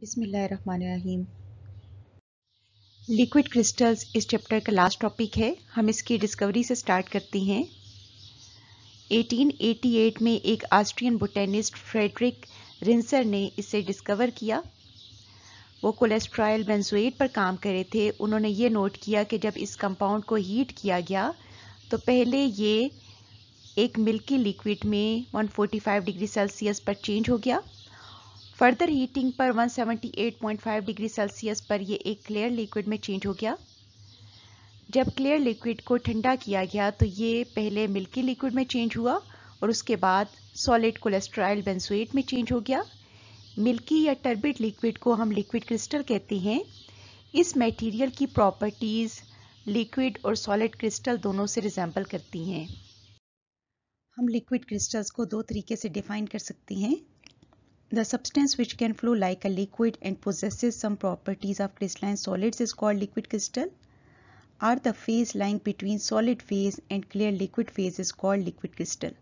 बिसमीम liquid crystals इस chapter का लास्ट टॉपिक है हम इसकी डिस्कवरी से स्टार्ट करते हैं 1888 में एक ऑस्ट्रियन बोटेनिस्ट फ्रेडरिक रिंसर ने इसे डिस्कवर किया वो कोलेस्ट्रॉयल बेंजोएट पर काम कर रहे थे उन्होंने ये नोट किया कि जब इस कंपाउंड को हीट किया गया तो पहले ये एक मिल्की लिक्विड में 145 डिग्री सेल्सियस पर चेंज हो गया फर्दर हीटिंग पर 178.5 डिग्री सेल्सियस पर यह एक क्लियर लिक्विड में चेंज हो गया जब क्लियर लिक्विड को ठंडा किया गया तो ये पहले मिल्की लिक्विड में चेंज हुआ और उसके बाद सॉलिड कोलेस्ट्रॉल बेंसुएट में चेंज हो गया मिल्की या टर्बिड लिक्विड को हम लिक्विड क्रिस्टल कहते हैं इस मटेरियल की प्रॉपर्टीज़ लिक्विड और सॉलिड क्रिस्टल दोनों से रिजेंबल करती हैं हम लिक्विड क्रिस्टल्स को दो तरीके से डिफाइन कर सकते हैं The substance which can flow like a liquid and possesses some properties of crystalline solids is called liquid crystal or the phase lying between solid phase and clear liquid phase is called liquid crystal.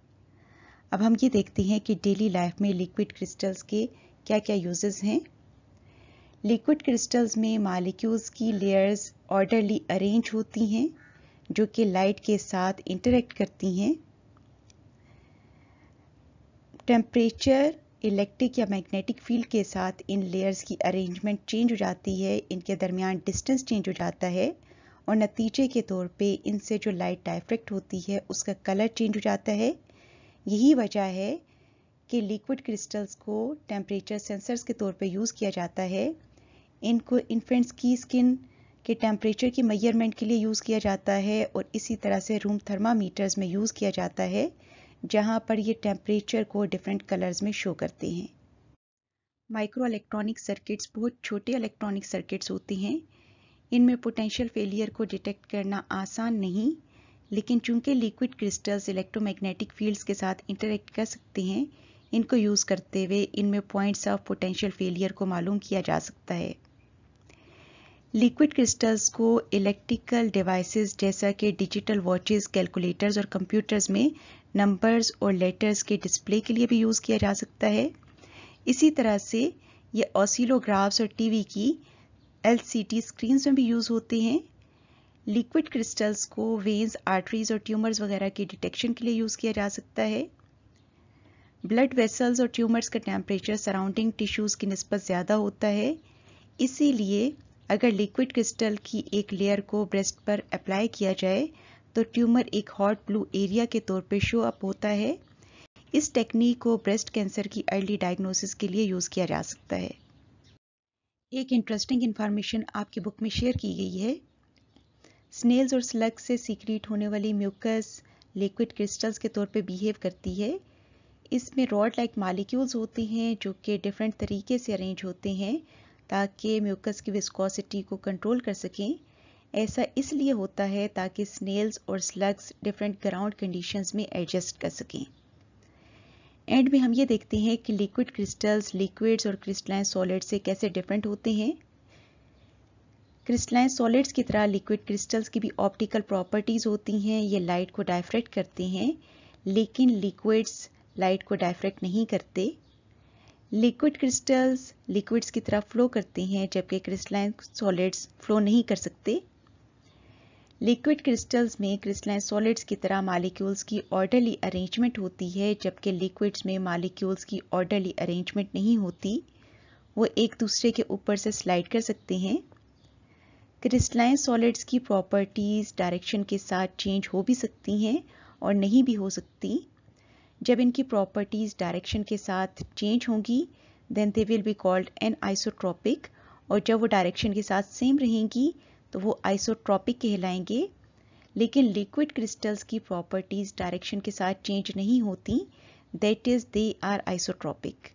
अब हम ये देखते हैं कि daily life में liquid crystals के क्या क्या यूजेस हैं लिक्विड क्रिस्टल्स में मालिक्यूल्स की लेयर्स ऑर्डरली अरेंज होती हैं जो कि लाइट के साथ इंटरेक्ट करती हैं टेम्परेचर इलेक्ट्रिक या मैग्नेटिक फील्ड के साथ इन लेयर्स की अरेंजमेंट चेंज हो जाती है इनके दरमियान डिस्टेंस चेंज हो जाता है और नतीजे के तौर पे इनसे जो लाइट डाइफ्रेक्ट होती है उसका कलर चेंज हो जाता है यही वजह है कि लिक्विड क्रिस्टल्स को टेम्परेचर सेंसर्स के तौर पे यूज़ किया जाता है इनको इन्फेंट्स की स्किन के टेम्परेचर की मैयरमेंट के लिए यूज़ किया जाता है और इसी तरह से रूम थर्मामीटर्स में यूज़ किया जाता है जहां पर ये टेम्परेचर को डिफरेंट कलर्स में शो करते हैं माइक्रो इलेक्ट्रॉनिक सर्किट्स बहुत छोटे इलेक्ट्रॉनिक सर्किट्स होते हैं इनमें पोटेंशियल फेलियर को डिटेक्ट करना आसान नहीं लेकिन चूंकि लिक्विड क्रिस्टल्स इलेक्ट्रोमैग्नेटिक फील्ड्स के साथ इंटरेक्ट कर सकते हैं इनको यूज़ करते हुए इनमें पॉइंट्स ऑफ पोटेंशियल फेलियर को मालूम किया जा सकता है लिक्विड क्रिस्टल्स को इलेक्ट्रिकल डिवाइसेस जैसा कि डिजिटल वॉचेस कैलकुलेटर्स और कंप्यूटर्स में नंबर्स और लेटर्स के डिस्प्ले के लिए भी यूज़ किया जा सकता है इसी तरह से ये ऑसिलोग्राफ्स और टीवी की एल स्क्रीन्स में भी यूज़ होते हैं लिक्विड क्रिस्टल्स को वेन्स आर्टरीज और ट्यूमर्स वगैरह के डिटेक्शन के लिए यूज़ किया जा सकता है ब्लड वेसल्स और ट्यूमर्स का टेम्परेचर सराउंडिंग टिश्यूज़ की नस्बत ज़्यादा होता है इसीलिए अगर लिक्विड क्रिस्टल की एक लेयर को ब्रेस्ट पर अप्लाई किया जाए तो ट्यूमर एक हॉट ब्लू एरिया के तौर पर शो अप होता है इस टेक्निक को ब्रेस्ट कैंसर की अर्ली डायग्नोसिस के लिए यूज़ किया जा सकता है एक इंटरेस्टिंग इन्फॉर्मेशन आपकी बुक में शेयर की गई है स्नेल्स और स्लग से सीक्रेट होने वाली म्यूकस लिक्विड क्रिस्टल्स के तौर पे बिहेव करती है इसमें रॉड लाइक मालिक्यूल्स होते हैं जो कि डिफरेंट तरीके से अरेंज होते हैं ताकि म्यूकस की विस्कोसिटी को कंट्रोल कर सकें ऐसा इसलिए होता है ताकि स्नेल्स और स्लग्स डिफरेंट ग्राउंड कंडीशंस में एडजस्ट कर सकें एंड में हम ये देखते हैं कि लिक्विड क्रिस्टल्स लिक्विड्स और क्रिस्टलाइन सॉलिड से कैसे डिफरेंट होते हैं क्रिस्टलाइन सॉलिड्स की तरह लिक्विड क्रिस्टल्स की भी ऑप्टिकल प्रॉपर्टीज़ होती हैं ये लाइट को डायफ्रेक्ट करते हैं लेकिन लिक्विड्स लाइट को डायफ्रेक्ट नहीं करते लिक्विड क्रिस्टल्स लिक्विड्स की तरह फ्लो करते हैं जबकि क्रिस्टलाइन सॉलिड्स फ्लो नहीं कर सकते लिक्विड क्रिस्टल्स में क्रिस्टलाइन सॉलिड्स की तरह मालिक्यूल्स की ऑर्डरली अरेंजमेंट होती है जबकि लिक्विड्स में मालिक्यूल्स की ऑर्डरली अरेंजमेंट नहीं होती वो एक दूसरे के ऊपर से स्लाइड कर सकते हैं क्रिस्टलाइन सॉलिड्स की प्रॉपर्टीज़ डायरेक्शन के साथ चेंज हो भी सकती हैं और नहीं भी हो सकती जब इनकी प्रॉपर्टीज़ डायरेक्शन के साथ चेंज होंगी then they will be called anisotropic और जब वो डायरेक्शन के साथ सेम रहेंगी तो वो आइसोट्रॉपिक कहलाएंगे लेकिन लिक्विड क्रिस्टल्स की प्रॉपर्टीज़ डायरेक्शन के साथ चेंज नहीं होती that is they are isotropic